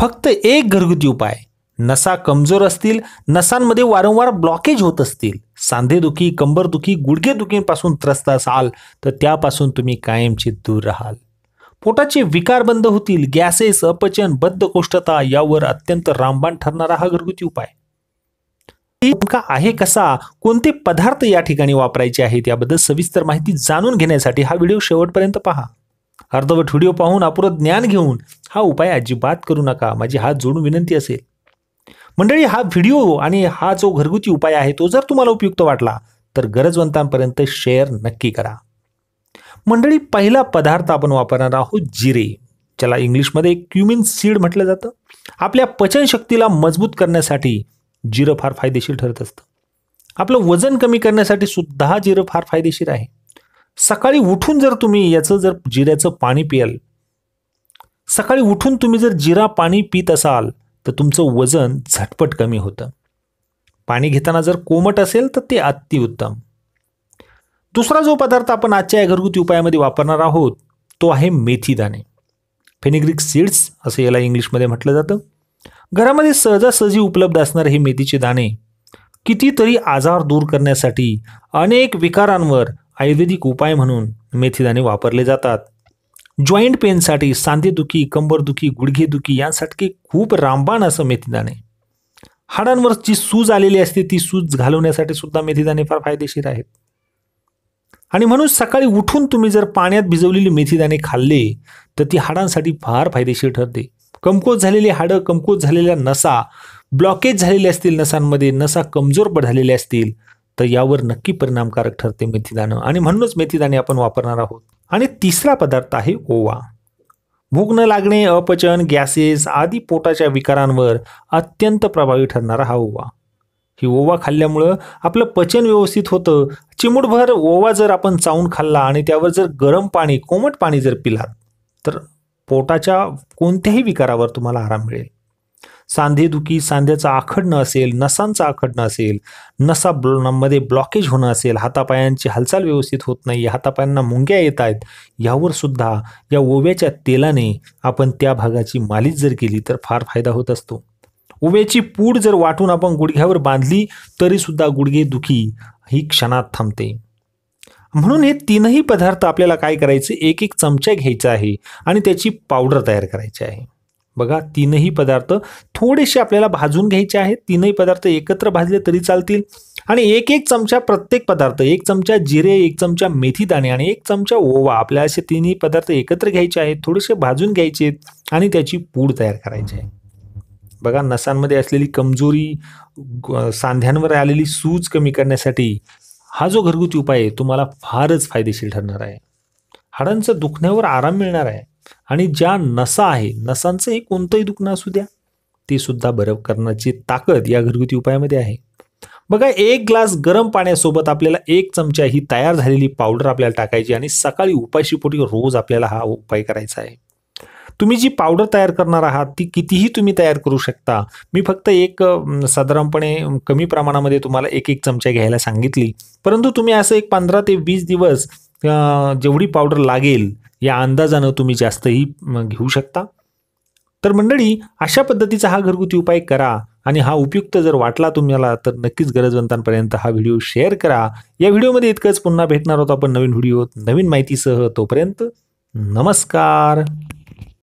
फक्त एक घरगुती उपाय नसा कमजोर असतील नसांमध्ये वारंवार ब्लॉकेज होत असतील सांधेदुखी कंबरदुखी गुडघेदुखीपासून त्रस्त असाल तर त्यापासून तुम्ही कायमचे दूर राहाल पोटाचे विकार बंद होतील गॅसेस अपचन बद्धकोष्ठता यावर अत्यंत रामबाण ठरणारा हा घरगुती उपाय का आहे कसा कोणते पदार्थ या ठिकाणी वापरायचे आहेत याबद्दल सविस्तर माहिती जाणून घेण्यासाठी हा व्हिडिओ शेवटपर्यंत पहा अर्धवट व्हिडिओ पाहून अपुरं ज्ञान घेऊन हा उपाय अजिबात करू नका माझी हात जोडून विनंती असेल मंडळी हा व्हिडिओ आणि हा जो घरगुती उपाय आहे तो जर तुम्हाला उपयुक्त वाटला तर गरजवंतांपर्यंत शेअर नक्की करा मंडळी पहिला पदार्थ आपण वापरणार आहोत जिरे ज्याला इंग्लिशमध्ये क्युमिन सीड म्हटलं जातं आपल्या पचनशक्तीला मजबूत करण्यासाठी जिरं फार फायदेशीर ठरत असतं आपलं वजन कमी करण्यासाठी सुद्धा जिरं फार फायदेशीर आहे सकाळी उठून जर तुम्ही याचं जर जिऱ्याचं पाणी पियाल सकाळी उठून तुम्ही जर जिरा पाणी पित असाल तर तुमचं वजन झटपट कमी होतं पाणी घेताना जर कोमट असेल तर ते अतिउत्तम दुसरा जो पदार्थ आपण आजच्या या घरगुती उपायामध्ये वापरणार आहोत तो आहे मेथी दाणे फेनिग्रिक सीड्स असं याला इंग्लिशमध्ये म्हटलं जातं घरामध्ये सहजासहजी उपलब्ध असणारे हे मेथीचे दाणे कितीतरी आजार दूर करण्यासाठी अनेक विकारांवर आयुर्वेदिक उपाय म्हणून मेथीदाणे वापरले जातात जॉईंट पेनसाठी सांधेदुखी कंबरदुखी गुडघेदुखी यांसाठी खूप रामबाण असं मेथीदाणे हाडांवर जी सूज आलेली असते ती सूज घालवण्यासाठी सुद्धा मेथीदाणे फार फायदेशीर आहेत आणि म्हणून सकाळी उठून तुम्ही जर पाण्यात भिजवलेली मेथीदाणे खाल्ले तर ती हाडांसाठी फार फायदेशीर ठरते कमकुवत झालेली हाडं कमकुवत झालेल्या नसा ब्लॉकेज झालेले असतील नसांमध्ये नसा कमजोर झालेले असतील तर यावर नक्की परिणामकारक ठरते मेथीदाणं आणि म्हणूनच मेथीदाणे आपण वापरणार आहोत आणि तिसरा पदार्थ आहे ओवा भूक न लागणे अपचन गॅसेस आदी पोटाच्या विकारांवर अत्यंत प्रभावी ठरणारा हा ओवा ही ओवा खाल्ल्यामुळं आपलं पचन व्यवस्थित होतं चिमूटभर ओवा जर आपण चावून खाल्ला आणि त्यावर जर गरम पाणी कोमट पाणी जर पिलात तर पोटाच्या कोणत्याही विकारावर तुम्हाला आराम मिळेल सांधेदुखी सांध्याचं आखडणं असेल नसांचं आखडणं असेल नसा ब्लॉमध्ये ब्लॉकेज होणं असेल हातापायांची हालचाल व्यवस्थित होत नाही हातापायांना मुंग्या येत आहेत यावर सुद्धा या ओव्याच्या तेलाने आपण त्या भागाची मालिश जर केली तर फार फायदा होत असतो ओव्याची पूड जर वाटून आपण गुडघ्यावर बांधली तरीसुद्धा गुडघे दुखी ही क्षणात थांबते म्हणून हे तीनही पदार्थ आपल्याला काय करायचे एक एक चमचा घ्यायचा आहे आणि त्याची पावडर तयार करायची आहे बघा तीनही पदार्थ थोडेसे आपल्याला भाजून घ्यायचे आहेत तीनही पदार्थ एकत्र भाजले तरी चालतील आणि एक एक चमचा प्रत्येक पदार्थ एक चमचा जिरे एक चमचा मेथी दाणे आणि एक चमचा ओवा आपल्या असे तीनही पदार्थ एकत्र घ्यायचे आहेत थोडेसे भाजून घ्यायचे आहेत आणि त्याची पूड तयार करायची आहे बघा नसांमध्ये असलेली कमजोरी सांध्यांवर आलेली सूज कमी करण्यासाठी हा जो घरगुती उपाय आहे तुम्हाला फारच फायदेशीर ठरणार आहे हाडांचं दुखण्यावर आराम मिळणार आहे आणि ज्या नसा आहे नसांचं हे कोणतंही दुखणं असू द्या ते सुद्धा बरं करण्याची ताकद या घरगुती उपायामध्ये आहे बघा एक ग्लास गरम पाण्यासोबत आपल्याला एक चमचा ही तयार झालेली पावडर आपल्याला टाकायची आणि सकाळी उपाशीपोटी रोज आपल्याला हा उपाय करायचा आहे तुम्ही जी पावडर तयार करणार आहात ती कितीही तुम्ही तयार करू शकता मी फक्त एक साधारणपणे कमी प्रमाणामध्ये तुम्हाला एक एक चमचा घ्यायला सांगितली परंतु तुम्ही असं एक पंधरा ते वीस दिवस जेवढी पावडर लागेल या अंदाजानं तुम्ही जास्तही घेऊ शकता तर मंडळी अशा पद्धतीचा हा घरगुती उपाय करा आणि हा उपयुक्त जर वाटला तुम्हाला तर नक्कीच गरजवंतांपर्यंत हा व्हिडिओ शेअर करा या व्हिडिओमध्ये इतकंच पुन्हा भेटणार आहोत आपण नवीन व्हिडिओ नवीन माहितीसह तोपर्यंत नमस्कार